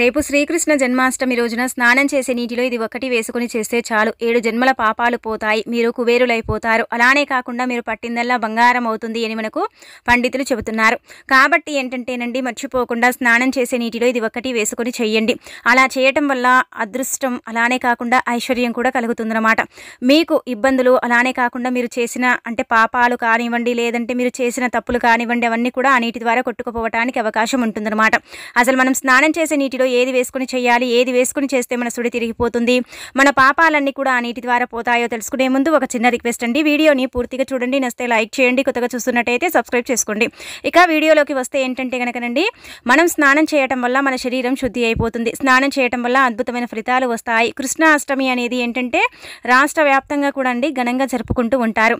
రేపు శ్రీకృష్ణ జన్మాష్టమి రోజున స్నానం చేసే నీటిలో ఇది ఒకటి వేసుకుని చేస్తే చాలు ఏడు జన్మల పాపాలు పోతాయి మీరు కుబేరులైపోతారు అలానే కాకుండా మీరు పట్టిందల్లా బంగారం అవుతుంది అని మనకు పండితులు చెబుతున్నారు కాబట్టి ఏంటంటేనండి మర్చిపోకుండా స్నానం చేసే నీటిలో ఇది ఒకటి వేసుకుని చేయండి అలా చేయటం వల్ల అదృష్టం అలానే కాకుండా ఐశ్వర్యం కూడా కలుగుతుందన్నమాట మీకు ఇబ్బందులు అలానే కాకుండా మీరు చేసిన అంటే పాపాలు కానివ్వండి లేదంటే మీరు చేసిన తప్పులు కానివ్వండి అవన్నీ కూడా ఆ నీటి ద్వారా కొట్టుకుపోవటానికి అవకాశం ఉంటుందన్నమాట అసలు మనం స్నానం చేసే నీటిలో నీటిలో ఏది వేసుకుని చేయాలి ఏది వేసుకుని చేస్తే మన సుడి తిరిగిపోతుంది మన పాపాలన్నీ కూడా ఆ నీటి ద్వారా పోతాయో తెలుసుకునే ముందు ఒక చిన్న రిక్వెస్ట్ అండి వీడియోని పూర్తిగా చూడండి నస్తే లైక్ చేయండి కొత్తగా చూస్తున్నట్టయితే సబ్స్క్రైబ్ చేసుకోండి ఇక వీడియోలోకి వస్తే ఏంటంటే కనుకనండి మనం స్నానం చేయటం వల్ల మన శరీరం శుద్ధి అయిపోతుంది స్నానం చేయటం వల్ల అద్భుతమైన ఫలితాలు వస్తాయి కృష్ణాష్టమి అనేది ఏంటంటే రాష్ట్ర వ్యాప్తంగా కూడా అండి ఘనంగా జరుపుకుంటూ ఉంటారు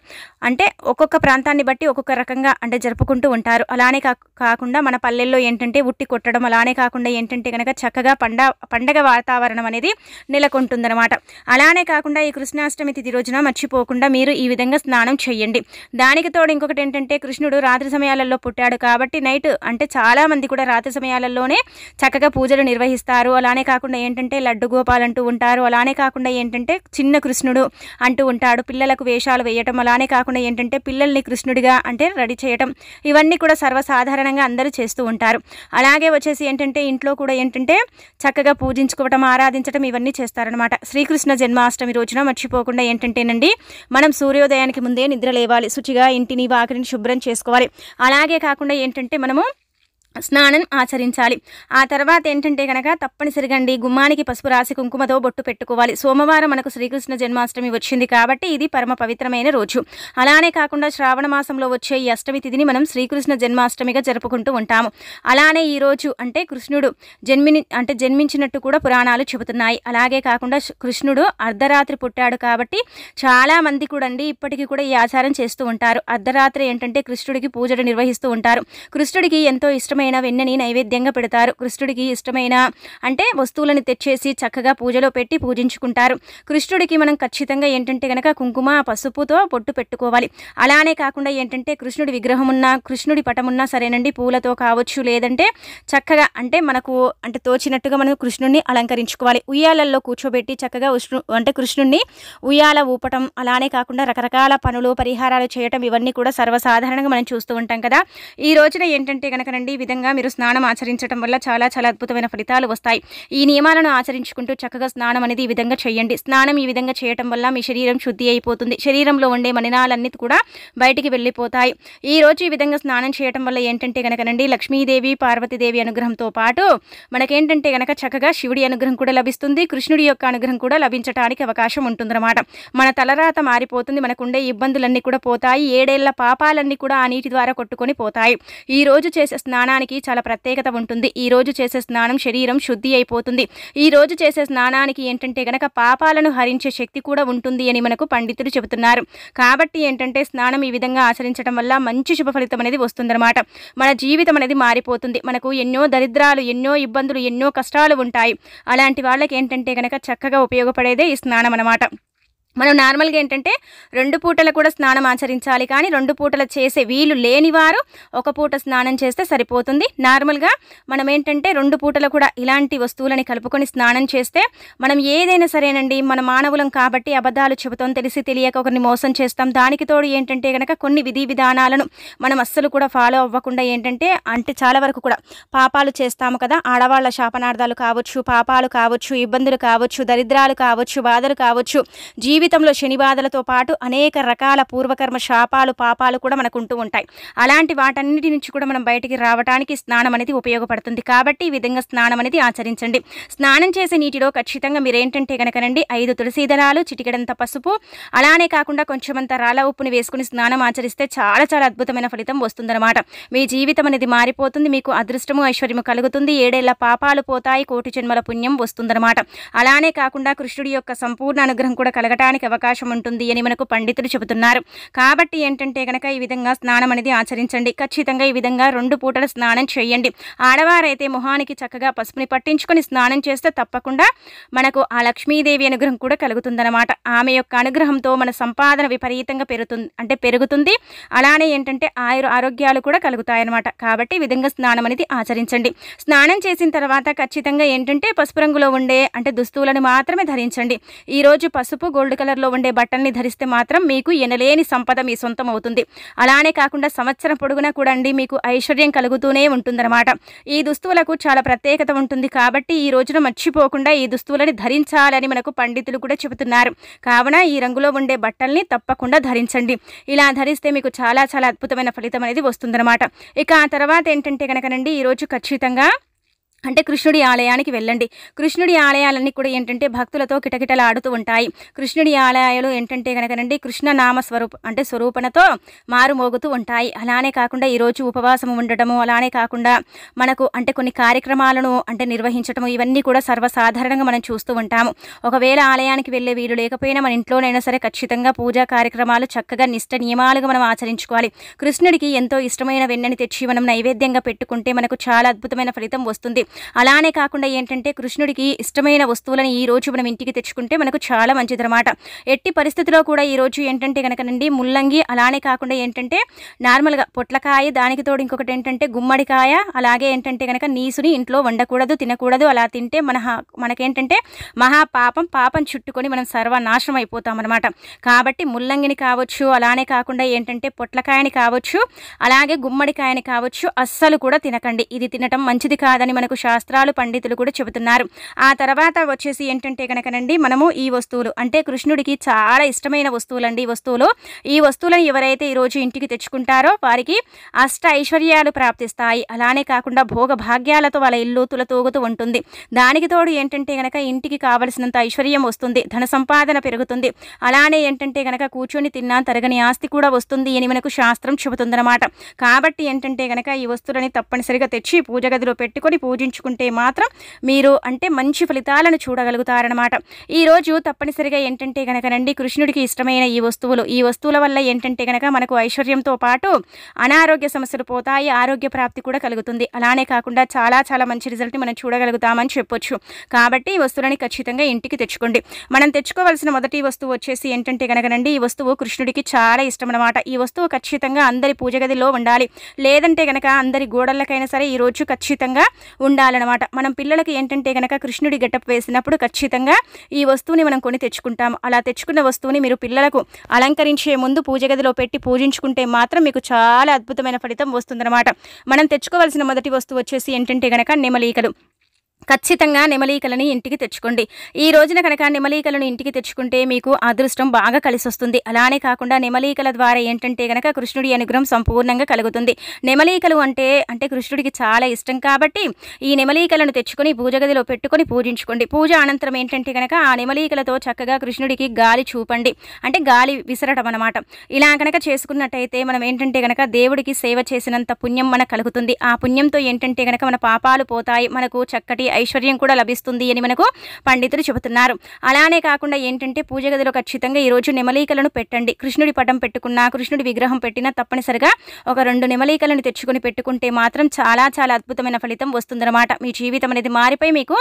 అంటే ఒక్కొక్క ప్రాంతాన్ని బట్టి ఒక్కొక్క రకంగా అంటే జరుపుకుంటూ ఉంటారు అలానే కాకుండా మన పల్లెల్లో ఏంటంటే ఉట్టి కొట్టడం అలానే కాకుండా ఏంటంటే కనుక లాగా చక్కగా పండ పండగ వాతావరణం అనేది నెలకొంటుందన్నమాట అలానే కాకుండా ఈ కృష్ణాష్టమి తిది రోజున మర్చిపోకుండా మీరు ఈ విధంగా స్నానం చేయండి దానికి తోడు ఇంకొకటి ఏంటంటే కృష్ణుడు రాత్రి సమయాలలో పుట్టాడు కాబట్టి నైట్ అంటే చాలామంది కూడా రాత్రి సమయాలలోనే చక్కగా పూజలు నిర్వహిస్తారు అలానే కాకుండా ఏంటంటే లడ్డు గోపాలు అంటూ ఉంటారు అలానే కాకుండా ఏంటంటే చిన్న కృష్ణుడు అంటూ ఉంటాడు పిల్లలకు వేషాలు వేయటం అలానే కాకుండా ఏంటంటే పిల్లల్ని కృష్ణుడిగా అంటే రెడీ చేయటం ఇవన్నీ కూడా సర్వసాధారణంగా అందరూ చేస్తూ ఉంటారు అలాగే వచ్చేసి ఏంటంటే ఇంట్లో కూడా ఏంటంటే ఏంటంటే చక్కగా పూజించుకోవటం ఆరాధించడం ఇవన్నీ చేస్తారనమాట శ్రీకృష్ణ జన్మాష్టమి రోజున మర్చిపోకుండా ఏంటంటేనండి మనం సూర్యోదయానికి ముందే నిద్ర లేవాలి శుచిగా ఇంటిని వాకిని శుభ్రం చేసుకోవాలి అలాగే కాకుండా ఏంటంటే మనము స్నానం ఆచరించాలి ఆ తర్వాత ఏంటంటే కనుక తప్పనిసరిగా అండి గుమ్మానికి పసుపు రాసి కుంకుమతో బొట్టు పెట్టుకోవాలి సోమవారం మనకు శ్రీకృష్ణ జన్మాష్టమి వచ్చింది కాబట్టి ఇది పరమ పవిత్రమైన రోజు అలానే కాకుండా శ్రావణ మాసంలో వచ్చే ఈ అష్టమి తిథిని మనం శ్రీకృష్ణ జన్మాష్టమిగా జరుపుకుంటూ ఉంటాము అలానే ఈ రోజు అంటే కృష్ణుడు జన్మిని అంటే జన్మించినట్టు కూడా పురాణాలు చెబుతున్నాయి అలాగే కాకుండా కృష్ణుడు అర్ధరాత్రి పుట్టాడు కాబట్టి చాలామంది కూడా అండి ఇప్పటికీ కూడా ఈ ఆచారం చేస్తూ ఉంటారు అర్ధరాత్రి ఏంటంటే కృష్ణుడికి పూజలు నిర్వహిస్తూ ఉంటారు కృష్ణుడికి ఎంతో ఇష్టమైన ఇష్టమైన వెన్నని నైవేద్యంగా పెడతారు కృష్ణుడికి ఇష్టమైన అంటే వస్తువులను తెచ్చేసి చక్కగా పూజలో పెట్టి పూజించుకుంటారు కృష్ణుడికి మనం ఖచ్చితంగా ఏంటంటే కనుక కుంకుమ పసుపుతో పొట్టు పెట్టుకోవాలి అలానే కాకుండా ఏంటంటే కృష్ణుడి విగ్రహం ఉన్నా కృష్ణుడి పటమున్నా సరేనండి పూలతో కావచ్చు లేదంటే చక్కగా అంటే మనకు అంటే తోచినట్టుగా మనం కృష్ణుడిని అలంకరించుకోవాలి ఉయ్యాలల్లో కూర్చోబెట్టి చక్కగా అంటే కృష్ణుడిని ఉయ్యాల ఊపటం అలానే కాకుండా రకరకాల పనులు పరిహారాలు చేయటం ఇవన్నీ కూడా సర్వసాధారణంగా మనం చూస్తూ ఉంటాం కదా ఈ రోజున ఏంటంటే కనుక నండి విధంగా మీరు స్నానం ఆచరించడం వల్ల చాలా చాలా అద్భుతమైన ఫలితాలు వస్తాయి ఈ నియమాలను ఆచరించుకుంటూ చక్కగా స్నానం అనేది ఈ విధంగా చేయండి స్నానం ఈ విధంగా చేయటం వల్ల మీ శరీరం శుద్ధి అయిపోతుంది శరీరంలో ఉండే మలినాలన్నీ కూడా బయటికి వెళ్ళిపోతాయి ఈ రోజు ఈ విధంగా స్నానం చేయటం వల్ల ఏంటంటే కనుకనండి లక్ష్మీదేవి పార్వతీదేవి అనుగ్రహంతో పాటు మనకేంటంటే గనక చక్కగా శివుడి అనుగ్రహం కూడా లభిస్తుంది కృష్ణుడి యొక్క అనుగ్రహం కూడా లభించడానికి అవకాశం ఉంటుందన్నమాట మన తలరాత మారిపోతుంది మనకుండే ఇబ్బందులన్నీ కూడా పోతాయి ఏడేళ్ల పాపాలన్నీ కూడా ఆ నీటి ద్వారా కొట్టుకొని పోతాయి ఈ రోజు చేసే స్నానానికి స్నానానికి చాలా ప్రత్యేకత ఉంటుంది ఈ రోజు చేసే స్నానం శరీరం శుద్ధి అయిపోతుంది ఈ రోజు చేసే స్నానానికి ఏంటంటే గనక పాపాలను హరించే శక్తి కూడా ఉంటుంది అని మనకు పండితులు చెబుతున్నారు కాబట్టి ఏంటంటే స్నానం ఈ విధంగా ఆచరించడం వల్ల మంచి శుభ ఫలితం అనేది వస్తుందన్నమాట మన జీవితం అనేది మారిపోతుంది మనకు ఎన్నో దరిద్రాలు ఎన్నో ఇబ్బందులు ఎన్నో కష్టాలు ఉంటాయి అలాంటి వాళ్ళకి ఏంటంటే గనక చక్కగా ఉపయోగపడేదే ఈ స్నానం అనమాట మనం నార్మల్గా ఏంటంటే రెండు పూటలు కూడా స్నానం ఆచరించాలి కానీ రెండు పూటలు చేసే వీలు లేనివారు ఒక పూట స్నానం చేస్తే సరిపోతుంది నార్మల్గా మనం ఏంటంటే రెండు పూటలు కూడా ఇలాంటి వస్తువులని కలుపుకొని స్నానం చేస్తే మనం ఏదైనా సరేనండి మన మానవులం కాబట్టి అబద్ధాలు చెబుతాం తెలిసి తెలియక ఒకరిని మోసం చేస్తాం దానికి తోడు ఏంటంటే కనుక కొన్ని విధి విధానాలను మనం అస్సలు కూడా ఫాలో అవ్వకుండా ఏంటంటే అంటే చాలా వరకు కూడా పాపాలు చేస్తాము కదా ఆడవాళ్ళ శాపనార్థాలు కావచ్చు పాపాలు కావచ్చు ఇబ్బందులు కావచ్చు దరిద్రాలు కావచ్చు బాధలు కావచ్చు జీవి జీవితంలో బాధలతో పాటు అనేక రకాల పూర్వకర్మ శాపాలు పాపాలు కూడా మనకు ఉంటూ ఉంటాయి అలాంటి వాటన్నిటి నుంచి కూడా మనం బయటికి రావడానికి స్నానం అనేది ఉపయోగపడుతుంది కాబట్టి ఈ విధంగా స్నానం అనేది ఆచరించండి స్నానం చేసే నీటిలో ఖచ్చితంగా మీరు ఏంటంటే కనుకనండి ఐదు తులసి దళాలు చిటికెడంత పసుపు అలానే కాకుండా కొంచెమంత రాళ్ళ ఉప్పుని వేసుకుని స్నానం ఆచరిస్తే చాలా చాలా అద్భుతమైన ఫలితం వస్తుందన్నమాట మీ జీవితం అనేది మారిపోతుంది మీకు అదృష్టము ఐశ్వర్యము కలుగుతుంది ఏడేళ్ల పాపాలు పోతాయి కోటి జన్మల పుణ్యం వస్తుందన్నమాట అలానే కాకుండా కృష్ణుడి యొక్క సంపూర్ణ అనుగ్రహం కూడా కలగటానికి జరగడానికి అవకాశం ఉంటుంది అని మనకు పండితులు చెబుతున్నారు కాబట్టి ఏంటంటే కనుక ఈ విధంగా స్నానం అనేది ఆచరించండి ఖచ్చితంగా ఈ విధంగా రెండు పూటల స్నానం చేయండి ఆడవారైతే మొహానికి చక్కగా పసుపుని పట్టించుకొని స్నానం చేస్తే తప్పకుండా మనకు ఆ లక్ష్మీదేవి అనుగ్రహం కూడా కలుగుతుందన్నమాట ఆమె యొక్క అనుగ్రహంతో మన సంపాదన విపరీతంగా పెరుగుతుంది అంటే పెరుగుతుంది అలానే ఏంటంటే ఆయుర ఆరోగ్యాలు కూడా కలుగుతాయన్నమాట కాబట్టి ఈ విధంగా స్నానం అనేది ఆచరించండి స్నానం చేసిన తర్వాత ఖచ్చితంగా ఏంటంటే పసుపు రంగులో ఉండే అంటే దుస్తువులను మాత్రమే ధరించండి ఈరోజు పసుపు గోల్డ్ కలర్లో ఉండే బట్టల్ని ధరిస్తే మాత్రం మీకు ఎనలేని సంపద మీ సొంతం అవుతుంది అలానే కాకుండా సంవత్సరం పొడుగునా కూడా అండి మీకు ఐశ్వర్యం కలుగుతూనే ఉంటుందన్నమాట ఈ దుస్తువులకు చాలా ప్రత్యేకత ఉంటుంది కాబట్టి ఈ రోజున మర్చిపోకుండా ఈ దుస్తువులని ధరించాలని మనకు పండితులు కూడా చెబుతున్నారు కావున ఈ రంగులో ఉండే బట్టల్ని తప్పకుండా ధరించండి ఇలా ధరిస్తే మీకు చాలా చాలా అద్భుతమైన ఫలితం అనేది వస్తుందన్నమాట ఇక ఆ తర్వాత ఏంటంటే కనుక ఈ రోజు ఖచ్చితంగా అంటే కృష్ణుడి ఆలయానికి వెళ్ళండి కృష్ణుడి ఆలయాలన్నీ కూడా ఏంటంటే భక్తులతో కిటకిటలాడుతూ ఉంటాయి కృష్ణుడి ఆలయాలు ఏంటంటే కనుకనండి కృష్ణనామ స్వరూప అంటే స్వరూపణతో మారుమోగుతూ ఉంటాయి అలానే కాకుండా ఈరోజు ఉపవాసము ఉండటము అలానే కాకుండా మనకు అంటే కొన్ని కార్యక్రమాలను అంటే నిర్వహించటము ఇవన్నీ కూడా సర్వసాధారణంగా మనం చూస్తూ ఉంటాము ఒకవేళ ఆలయానికి వెళ్ళే వీలు లేకపోయినా మన ఇంట్లోనైనా సరే ఖచ్చితంగా పూజా కార్యక్రమాలు చక్కగా నిష్ట నియమాలుగా మనం ఆచరించుకోవాలి కృష్ణుడికి ఎంతో ఇష్టమైన వెన్నని తెచ్చి మనం నైవేద్యంగా పెట్టుకుంటే మనకు చాలా అద్భుతమైన ఫలితం వస్తుంది అలానే కాకుండా ఏంటంటే కృష్ణుడికి ఇష్టమైన వస్తువులను ఈ రోజు మనం ఇంటికి తెచ్చుకుంటే మనకు చాలా మంచిది అనమాట ఎట్టి పరిస్థితిలో కూడా ఈ రోజు ఏంటంటే కనుకనండి ముల్లంగి అలానే కాకుండా ఏంటంటే నార్మల్గా పొట్లకాయ దానికి తోడు ఇంకొకటి ఏంటంటే గుమ్మడికాయ అలాగే ఏంటంటే కనుక నీసుని ఇంట్లో వండకూడదు తినకూడదు అలా తింటే మన మనకేంటంటే మహాపాపం పాపం చుట్టుకొని మనం సర్వనాశనం అయిపోతామన్నమాట కాబట్టి ముల్లంగిని కావచ్చు అలానే కాకుండా ఏంటంటే పొట్లకాయని కావచ్చు అలాగే గుమ్మడికాయని కావచ్చు అస్సలు కూడా తినకండి ఇది తినటం మంచిది కాదని మనకు శాస్త్రాలు పండితులు కూడా చెబుతున్నారు ఆ తర్వాత వచ్చేసి ఏంటంటే కనుకనండి మనము ఈ వస్తువులు అంటే కృష్ణుడికి చాలా ఇష్టమైన వస్తువులండి ఈ వస్తువులు ఈ వస్తువులను ఎవరైతే ఈరోజు ఇంటికి తెచ్చుకుంటారో వారికి అష్ట ఐశ్వర్యాలు ప్రాప్తిస్తాయి అలానే కాకుండా భోగ భాగ్యాలతో వాళ్ళ ఇల్లు తులతూగుతూ ఉంటుంది దానికి తోడు ఏంటంటే గనక ఇంటికి కావలసినంత ఐశ్వర్యం వస్తుంది ధన సంపాదన పెరుగుతుంది అలానే ఏంటంటే గనక కూర్చొని తిన్నా తరగని ఆస్తి కూడా వస్తుంది అని మనకు శాస్త్రం చెబుతుందన్నమాట కాబట్టి ఏంటంటే గనక ఈ వస్తువులని తప్పనిసరిగా తెచ్చి పూజ గదిలో పెట్టుకొని పూజించి ఉపయోగించుకుంటే మాత్రం మీరు అంటే మంచి ఫలితాలను చూడగలుగుతారనమాట ఈరోజు తప్పనిసరిగా ఏంటంటే కనుకనండి కృష్ణుడికి ఇష్టమైన ఈ వస్తువులు ఈ వస్తువుల వల్ల ఏంటంటే కనుక మనకు ఐశ్వర్యంతో పాటు అనారోగ్య సమస్యలు పోతాయి ఆరోగ్య ప్రాప్తి కూడా కలుగుతుంది అలానే కాకుండా చాలా చాలా మంచి రిజల్ట్ మనం చూడగలుగుతామని చెప్పొచ్చు కాబట్టి ఈ వస్తువులని ఖచ్చితంగా ఇంటికి తెచ్చుకోండి మనం తెచ్చుకోవాల్సిన మొదటి వస్తువు వచ్చేసి ఏంటంటే కనుకనండి ఈ వస్తువు కృష్ణుడికి చాలా ఇష్టం అనమాట ఈ వస్తువు ఖచ్చితంగా అందరి పూజ గదిలో ఉండాలి లేదంటే కనుక అందరి గోడలకైనా సరే ఈరోజు ఖచ్చితంగా ఉండాలి ఉండాలన్నమాట మనం పిల్లలకి ఏంటంటే కనుక కృష్ణుడి గెటప్ వేసినప్పుడు ఖచ్చితంగా ఈ వస్తువుని మనం కొని తెచ్చుకుంటాం అలా తెచ్చుకున్న వస్తువుని మీరు పిల్లలకు అలంకరించే ముందు పూజ గదిలో పెట్టి పూజించుకుంటే మాత్రం మీకు చాలా అద్భుతమైన ఫలితం వస్తుందన్నమాట మనం తెచ్చుకోవాల్సిన మొదటి వస్తువు వచ్చేసి ఏంటంటే కనుక నెమలీకలు ఖచ్చితంగా నెమలీకలని ఇంటికి తెచ్చుకోండి ఈ రోజున కనుక నెమలీకలను ఇంటికి తెచ్చుకుంటే మీకు అదృష్టం బాగా కలిసి వస్తుంది అలానే కాకుండా నెమలీకల ద్వారా ఏంటంటే కనుక కృష్ణుడి అనుగ్రహం సంపూర్ణంగా కలుగుతుంది నెమలీకలు అంటే అంటే కృష్ణుడికి చాలా ఇష్టం కాబట్టి ఈ నెమలీకలను తెచ్చుకొని పూజగదిలో పెట్టుకొని పూజించుకోండి పూజ అనంతరం ఏంటంటే కనుక ఆ నెమలీకలతో చక్కగా కృష్ణుడికి గాలి చూపండి అంటే గాలి విసరటం అనమాట ఇలా కనుక చేసుకున్నట్టయితే మనం ఏంటంటే కనుక దేవుడికి సేవ చేసినంత పుణ్యం మనకు కలుగుతుంది ఆ పుణ్యంతో ఏంటంటే కనుక మన పాపాలు పోతాయి మనకు చక్కటి ఐశ్వర్యం కూడా లభిస్తుంది అని మనకు పండితులు చెబుతున్నారు అలానే కాకుండా ఏంటంటే పూజ గదిలో ఖచ్చితంగా ఈరోజు నెమలీకలను పెట్టండి కృష్ణుడి పటం పెట్టుకున్నా కృష్ణుడి విగ్రహం పెట్టినా తప్పనిసరిగా ఒక రెండు నెమలీకలను తెచ్చుకుని పెట్టుకుంటే మాత్రం చాలా చాలా అద్భుతమైన ఫలితం వస్తుందన్నమాట మీ జీవితం అనేది మారిపోయి మీకు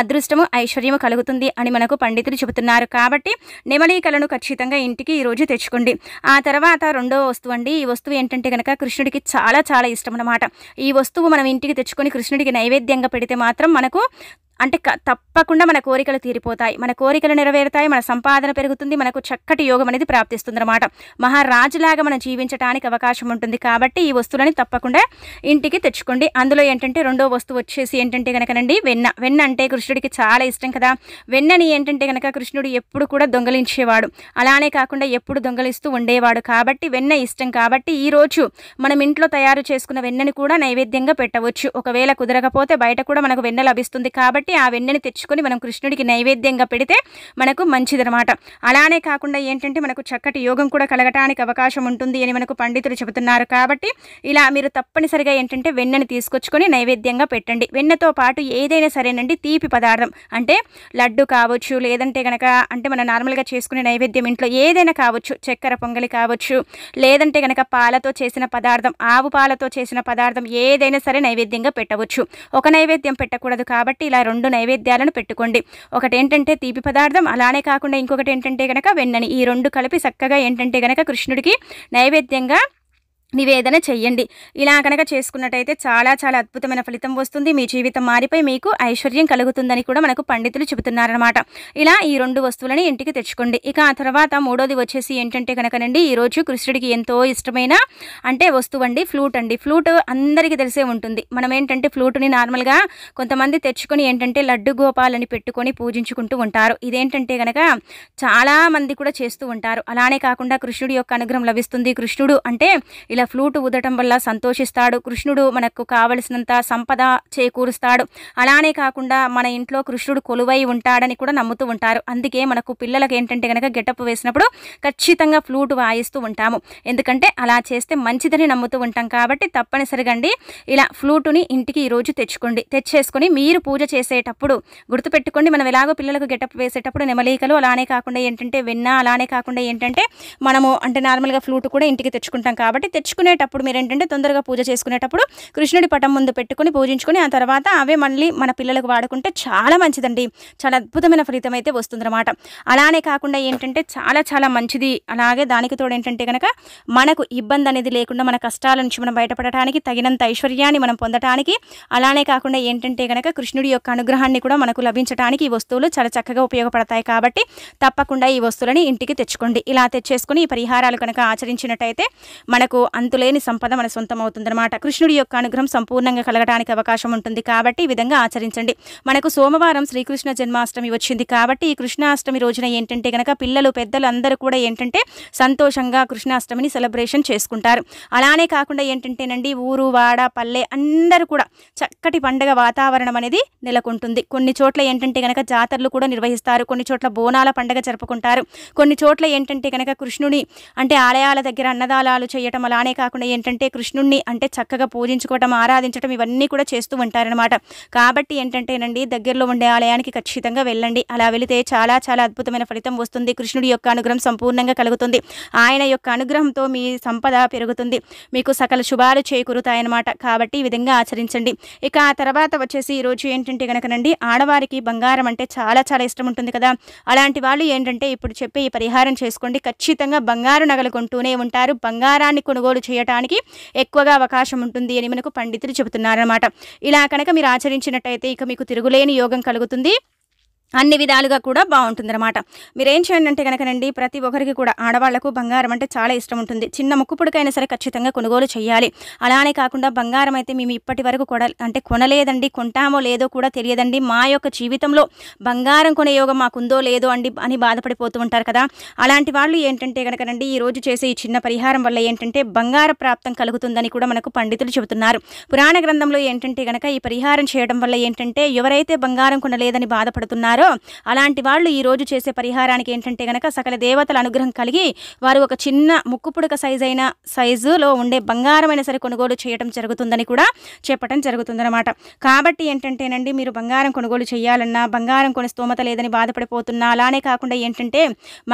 అదృష్టము ఐశ్వర్యము కలుగుతుంది అని మనకు పండితులు చెబుతున్నారు కాబట్టి నెమలీకలను ఖచ్చితంగా ఇంటికి ఈరోజు తెచ్చుకోండి ఆ తర్వాత రెండో వస్తువు అండి ఈ వస్తువు ఏంటంటే కనుక కృష్ణుడికి చాలా చాలా ఇష్టం అనమాట ఈ వస్తువు మనం ఇంటికి తెచ్చుకొని కృష్ణుడికి నైవేద్యంగా పెడితే మాత్రం మన को అంటే తప్పకుండా మన కోరికలు తీరిపోతాయి మన కోరికలు నెరవేరుతాయి మన సంపాదన పెరుగుతుంది మనకు చక్కటి యోగం అనేది ప్రాప్తిస్తుంది అనమాట మహారాజులాగా మనం జీవించడానికి అవకాశం ఉంటుంది కాబట్టి ఈ వస్తువులని తప్పకుండా ఇంటికి తెచ్చుకోండి అందులో ఏంటంటే రెండో వస్తువు వచ్చేసి ఏంటంటే కనుకనండి వెన్న వెన్న అంటే కృష్ణుడికి చాలా ఇష్టం కదా వెన్నని ఏంటంటే కనుక కృష్ణుడు ఎప్పుడు కూడా దొంగలించేవాడు అలానే కాకుండా ఎప్పుడు దొంగలిస్తూ ఉండేవాడు కాబట్టి వెన్న ఇష్టం కాబట్టి ఈరోజు మనం ఇంట్లో తయారు చేసుకున్న వెన్నని కూడా నైవేద్యంగా పెట్టవచ్చు ఒకవేళ కుదరకపోతే బయట కూడా మనకు వెన్న లభిస్తుంది కాబట్టి కాబట్టి ఆ వెన్నని తెచ్చుకొని మనం కృష్ణుడికి నైవేద్యంగా పెడితే మనకు మంచిదనమాట అలానే కాకుండా ఏంటంటే మనకు చక్కటి యోగం కూడా కలగటానికి అవకాశం ఉంటుంది అని మనకు పండితులు చెబుతున్నారు కాబట్టి ఇలా మీరు తప్పనిసరిగా ఏంటంటే వెన్నని తీసుకొచ్చుకొని నైవేద్యంగా పెట్టండి వెన్నతో పాటు ఏదైనా సరేనండి తీపి పదార్థం అంటే లడ్డు కావచ్చు లేదంటే కనుక అంటే మనం నార్మల్గా చేసుకునే నైవేద్యం ఇంట్లో ఏదైనా కావచ్చు చక్కెర పొంగలి కావచ్చు లేదంటే కనుక పాలతో చేసిన పదార్థం ఆవు పాలతో చేసిన పదార్థం ఏదైనా సరే నైవేద్యంగా పెట్టవచ్చు ఒక నైవేద్యం పెట్టకూడదు కాబట్టి ఇలా రెండు రెండు నైవేద్యాలను పెట్టుకోండి ఒకటి ఏంటంటే తీపి పదార్థం అలానే కాకుండా ఇంకొకటి ఏంటంటే కనుక వెన్నని ఈ రెండు కలిపి చక్కగా ఏంటంటే కనుక కృష్ణుడికి నైవేద్యంగా నివేదన చెయ్యండి ఇలా కనుక చేసుకున్నట్టయితే చాలా చాలా అద్భుతమైన ఫలితం వస్తుంది మీ జీవితం మారిపోయి మీకు ఐశ్వర్యం కలుగుతుందని కూడా మనకు పండితులు చెబుతున్నారనమాట ఇలా ఈ రెండు వస్తువులని ఇంటికి తెచ్చుకోండి ఇక ఆ తర్వాత మూడోది వచ్చేసి ఏంటంటే కనుకనండి ఈరోజు కృష్ణుడికి ఎంతో ఇష్టమైన అంటే వస్తువు అండి ఫ్లూట్ అండి ఫ్లూట్ అందరికీ తెలిసే ఉంటుంది మనం ఏంటంటే ఫ్లూట్ని నార్మల్గా కొంతమంది తెచ్చుకొని ఏంటంటే లడ్డు గోపాలని పెట్టుకొని పూజించుకుంటూ ఉంటారు ఇదేంటంటే కనుక చాలామంది కూడా చేస్తూ ఉంటారు అలానే కాకుండా కృష్ణుడి యొక్క అనుగ్రహం లభిస్తుంది కృష్ణుడు అంటే ఇలా ఇలా ఫ్లూట్ ఊదటం వల్ల సంతోషిస్తాడు కృష్ణుడు మనకు కావలసినంత సంపద చేకూరుస్తాడు అలానే కాకుండా మన ఇంట్లో కృష్ణుడు కొలువై ఉంటాడని కూడా నమ్ముతూ ఉంటారు అందుకే మనకు పిల్లలకు ఏంటంటే కనుక గెటప్ వేసినప్పుడు ఖచ్చితంగా ఫ్లూట్ వాయిస్తూ ఉంటాము ఎందుకంటే అలా చేస్తే మంచిదని నమ్ముతూ ఉంటాం కాబట్టి తప్పనిసరిగా అండి ఇలా ఫ్లూటుని ఇంటికి ఈరోజు తెచ్చుకోండి తెచ్చేసుకొని మీరు పూజ చేసేటప్పుడు గుర్తుపెట్టుకోండి మనం ఎలాగో పిల్లలకు గెటప్ వేసేటప్పుడు నెమలీకలు అలానే కాకుండా ఏంటంటే వెన్న అలానే కాకుండా ఏంటంటే మనము అంటే నార్మల్గా ఫ్లూట్ కూడా ఇంటికి తెచ్చుకుంటాం కాబట్టి తెచ్చు తెచ్చుకునేటప్పుడు మీరు ఏంటంటే తొందరగా పూజ చేసుకునేటప్పుడు కృష్ణుడి పటం ముందు పెట్టుకుని పూజించుకుని ఆ తర్వాత అవే మళ్ళీ మన పిల్లలకు వాడుకుంటే చాలా మంచిదండి చాలా అద్భుతమైన ఫలితం అయితే వస్తుందన్నమాట అలానే కాకుండా ఏంటంటే చాలా చాలా మంచిది అలాగే దానికి తోడు ఏంటంటే కనుక మనకు ఇబ్బంది అనేది లేకుండా మన కష్టాల నుంచి మనం బయటపడటానికి తగినంత ఐశ్వర్యాన్ని మనం పొందటానికి అలానే కాకుండా ఏంటంటే కనుక కృష్ణుడి యొక్క అనుగ్రహాన్ని కూడా మనకు లభించడానికి ఈ వస్తువులు చాలా చక్కగా ఉపయోగపడతాయి కాబట్టి తప్పకుండా ఈ వస్తువులని ఇంటికి తెచ్చుకోండి ఇలా తెచ్చేసుకుని ఈ పరిహారాలు కనుక ఆచరించినట్టయితే మనకు అంతులేని సంపద మన సొంతం అవుతుందన్నమాట కృష్ణుడి యొక్క అనుగ్రహం సంపూర్ణంగా కలగడానికి అవకాశం ఉంటుంది కాబట్టి ఈ విధంగా ఆచరించండి మనకు సోమవారం శ్రీకృష్ణ జన్మాష్టమి వచ్చింది కాబట్టి ఈ కృష్ణాష్టమి రోజున ఏంటంటే కనుక పిల్లలు పెద్దలు అందరూ కూడా ఏంటంటే సంతోషంగా కృష్ణాష్టమిని సెలబ్రేషన్ చేసుకుంటారు అలానే కాకుండా ఏంటంటేనండి ఊరు వాడ పల్లె అందరూ కూడా చక్కటి పండగ వాతావరణం అనేది నెలకొంటుంది కొన్ని చోట్ల ఏంటంటే కనుక జాతరలు కూడా నిర్వహిస్తారు కొన్ని చోట్ల బోనాల పండగ జరుపుకుంటారు కొన్ని చోట్ల ఏంటంటే కనుక కృష్ణుని అంటే ఆలయాల దగ్గర అన్నదానాలు చేయటం అలానే పూజించడమే కాకుండా ఏంటంటే కృష్ణుణ్ణి అంటే చక్కగా పూజించుకోవటం ఆరాధించడం ఇవన్నీ కూడా చేస్తూ ఉంటారనమాట కాబట్టి ఏంటంటేనండి దగ్గరలో ఉండే ఆలయానికి ఖచ్చితంగా వెళ్ళండి అలా వెళితే చాలా చాలా అద్భుతమైన ఫలితం వస్తుంది కృష్ణుడి యొక్క అనుగ్రహం సంపూర్ణంగా కలుగుతుంది ఆయన యొక్క అనుగ్రహంతో మీ సంపద పెరుగుతుంది మీకు సకల శుభాలు చేకూరుతాయన్నమాట కాబట్టి ఈ విధంగా ఆచరించండి ఇక ఆ తర్వాత వచ్చేసి ఈరోజు ఏంటంటే కనుకనండి ఆడవారికి బంగారం అంటే చాలా చాలా ఇష్టం ఉంటుంది కదా అలాంటి వాళ్ళు ఏంటంటే ఇప్పుడు చెప్పే ఈ పరిహారం చేసుకోండి ఖచ్చితంగా బంగారు నగలు కొంటూనే ఉంటారు బంగారాన్ని కొనుగోలు కొనుగోలు చేయడానికి ఎక్కువగా అవకాశం ఉంటుంది అని మనకు పండితులు చెబుతున్నారన్నమాట ఇలా కనుక మీరు ఆచరించినట్టయితే ఇక మీకు తిరుగులేని యోగం కలుగుతుంది అన్ని విధాలుగా కూడా బాగుంటుంది అనమాట మీరేం చేయండి అంటే కనుకనండి ప్రతి ఒక్కరికి కూడా ఆడవాళ్లకు బంగారం అంటే చాలా ఇష్టం ఉంటుంది చిన్న ముక్కుపుడికైనా సరే ఖచ్చితంగా కొనుగోలు చేయాలి అలానే కాకుండా బంగారం అయితే మేము ఇప్పటి వరకు అంటే కొనలేదండి కొంటామో లేదో కూడా తెలియదండి మా యొక్క జీవితంలో బంగారం కొనే యోగం మాకుందో లేదో అండి అని బాధపడిపోతూ ఉంటారు కదా అలాంటి వాళ్ళు ఏంటంటే కనుకనండి ఈ రోజు చేసే ఈ చిన్న పరిహారం వల్ల ఏంటంటే బంగార ప్రాప్తం కలుగుతుందని కూడా మనకు పండితులు చెబుతున్నారు పురాణ గ్రంథంలో ఏంటంటే కనుక ఈ పరిహారం చేయడం వల్ల ఏంటంటే ఎవరైతే బంగారం కొనలేదని బాధపడుతున్నారు చేస్తారో అలాంటి వాళ్ళు ఈరోజు చేసే పరిహారానికి ఏంటంటే కనుక సకల దేవతల అనుగ్రహం కలిగి వారు ఒక చిన్న ముక్కుపుడక సైజ్ అయిన సైజులో ఉండే బంగారమైన సరే కొనుగోలు చేయడం జరుగుతుందని కూడా చెప్పడం జరుగుతుందన్నమాట కాబట్టి ఏంటంటేనండి మీరు బంగారం కొనుగోలు చేయాలన్నా బంగారం కొని స్తోమత లేదని బాధపడిపోతున్నా అలానే కాకుండా ఏంటంటే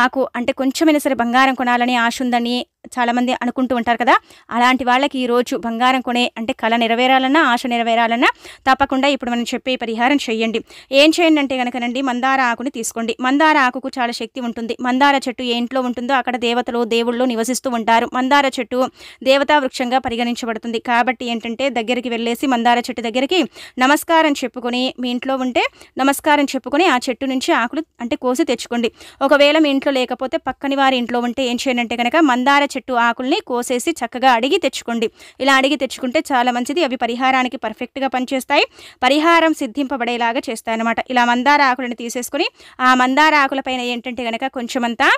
మాకు అంటే కొంచెమైనా సరే బంగారం కొనాలని ఆశ ఉందని చాలామంది అనుకుంటూ ఉంటారు కదా అలాంటి వాళ్ళకి ఈరోజు బంగారం కొనే అంటే కళ నెరవేరాలన్నా ఆశ నెరవేరాలన్నా తప్పకుండా ఇప్పుడు మనం చెప్పే పరిహారం చేయండి ఏం చేయండి అంటే కనుకనండి మందార ఆకుని తీసుకోండి మందార ఆకుకు చాలా శక్తి ఉంటుంది మందార చెట్టు ఏ ఇంట్లో ఉంటుందో అక్కడ దేవతలు దేవుళ్ళు నివసిస్తూ ఉంటారు మందార చెట్టు దేవతా వృక్షంగా పరిగణించబడుతుంది కాబట్టి ఏంటంటే దగ్గరికి వెళ్ళేసి మందార చెట్టు దగ్గరికి నమస్కారం చెప్పుకొని మీ ఇంట్లో ఉంటే నమస్కారం చెప్పుకొని ఆ చెట్టు నుంచి ఆకులు అంటే కోసి తెచ్చుకోండి ఒకవేళ మీ ఇంట్లో లేకపోతే పక్కని వారి ఇంట్లో ఉంటే ఏం చేయండి అంటే కనుక మందార చెట్టు ఆకుల్ని కోసేసి చక్కగా అడిగి తెచ్చుకోండి ఇలా అడిగి తెచ్చుకుంటే చాలా మంచిది అవి పరిహారానికి పర్ఫెక్ట్గా పనిచేస్తాయి పరిహారం సిద్ధింపబడేలాగా చేస్తాయి అనమాట ఇలా మందార ఆకులను తీసేసుకొని ఆ మందార ఆకులపైన ఏంటంటే కనుక కొంచెమంతా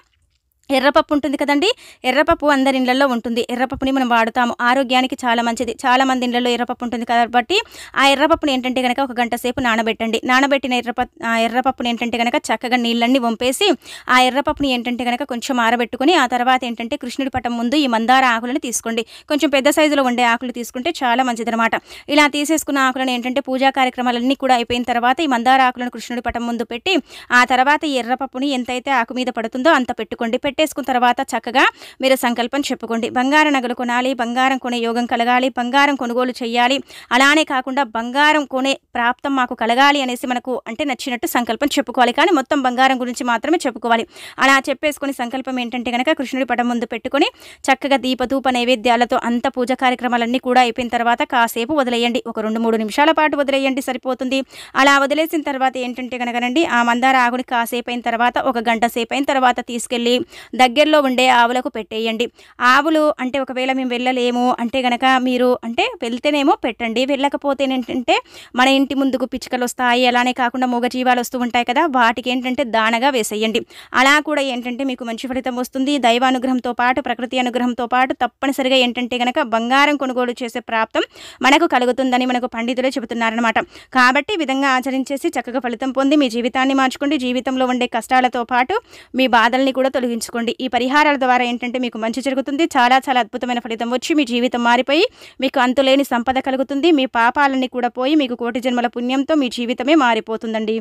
ఎర్రపప్పు ఉంటుంది కదండి ఎర్రపప్పు అందరి ఇళ్లలో ఉంటుంది ఎర్రపప్పుని మనం వాడుతాము ఆరోగ్యానికి చాలా మంచిది చాలా మంది ఇళ్లలో ఎర్రపప్పు ఉంటుంది కాబట్టి ఆ ఎర్రపప్పుని ఏంటంటే కనుక ఒక గంట సేపు నానబెట్టండి నానబెట్టిన ఎర్రప ఎర్రపప్పుని ఏంటంటే కనుక చక్కగా నీళ్ళన్ని వంపేసి ఆ ఎర్రపప్పుని ఏంటంటే కనుక కొంచెం ఆరబెట్టుకుని ఆ తర్వాత ఏంటంటే కృష్ణుడి పటం ముందు ఈ మందార ఆకులను తీసుకోండి కొంచెం పెద్ద సైజులో ఉండే ఆకులు తీసుకుంటే చాలా మంచిది అనమాట ఇలా తీసేసుకున్న ఆకులను ఏంటంటే పూజా కార్యక్రమాలన్నీ కూడా అయిపోయిన తర్వాత ఈ మందార ఆకులను కృష్ణుడి పటం ముందు పెట్టి ఆ తర్వాత ఈ ఎర్రపప్పుని ఎంతైతే ఆకు మీద పడుతుందో అంత పెట్టుకోండి పెట్టేసుకున్న తర్వాత చక్కగా మీరు సంకల్పం చెప్పుకోండి బంగారం నగలు కొనాలి బంగారం కొనే యోగం కలగాలి బంగారం కొనుగోలు చేయాలి అలానే కాకుండా బంగారం కొనే ప్రాప్తం మాకు కలగాలి అనేసి మనకు అంటే నచ్చినట్టు సంకల్పం చెప్పుకోవాలి కానీ మొత్తం బంగారం గురించి మాత్రమే చెప్పుకోవాలి అలా చెప్పేసుకుని సంకల్పం ఏంటంటే కనుక కృష్ణుడి పటం ముందు పెట్టుకొని చక్కగా దీపధూప నైవేద్యాలతో అంత పూజ కార్యక్రమాలన్నీ కూడా అయిపోయిన తర్వాత కాసేపు వదిలేయండి ఒక రెండు మూడు నిమిషాల పాటు వదిలేయండి సరిపోతుంది అలా వదిలేసిన తర్వాత ఏంటంటే కనుకనండి ఆ మందార ఆకుని కాసేపు అయిన తర్వాత ఒక గంట సేపు అయిన తర్వాత తీసుకెళ్ళి దగ్గరలో ఉండే ఆవులకు పెట్టేయండి ఆవులు అంటే ఒకవేళ మేము వెళ్ళలేము అంటే గనక మీరు అంటే వెళ్తేనేమో పెట్టండి వెళ్ళకపోతే ఏంటంటే మన ఇంటి ముందుకు పిచ్చుకలు వస్తాయి అలానే కాకుండా మూగ జీవాలు వస్తూ ఉంటాయి కదా వాటికి ఏంటంటే దానగా వేసేయండి అలా కూడా ఏంటంటే మీకు మంచి ఫలితం వస్తుంది దైవానుగ్రహంతో పాటు ప్రకృతి అనుగ్రహంతో పాటు తప్పనిసరిగా ఏంటంటే కనుక బంగారం కొనుగోలు చేసే ప్రాప్తం మనకు కలుగుతుందని మనకు పండితులే చెబుతున్నారనమాట కాబట్టి విధంగా ఆచరించేసి చక్కగా ఫలితం పొంది మీ జీవితాన్ని మార్చుకోండి జీవితంలో ఉండే కష్టాలతో పాటు మీ బాధల్ని కూడా తొలగించుకోండి చేసుకోండి ఈ పరిహారాల ద్వారా ఏంటంటే మీకు మంచి జరుగుతుంది చాలా చాలా అద్భుతమైన ఫలితం వచ్చి మీ జీవితం మారిపోయి మీకు అంతులేని సంపద కలుగుతుంది మీ పాపాలన్నీ కూడా పోయి మీకు కోటి జన్మల పుణ్యంతో మీ జీవితమే మారిపోతుందండి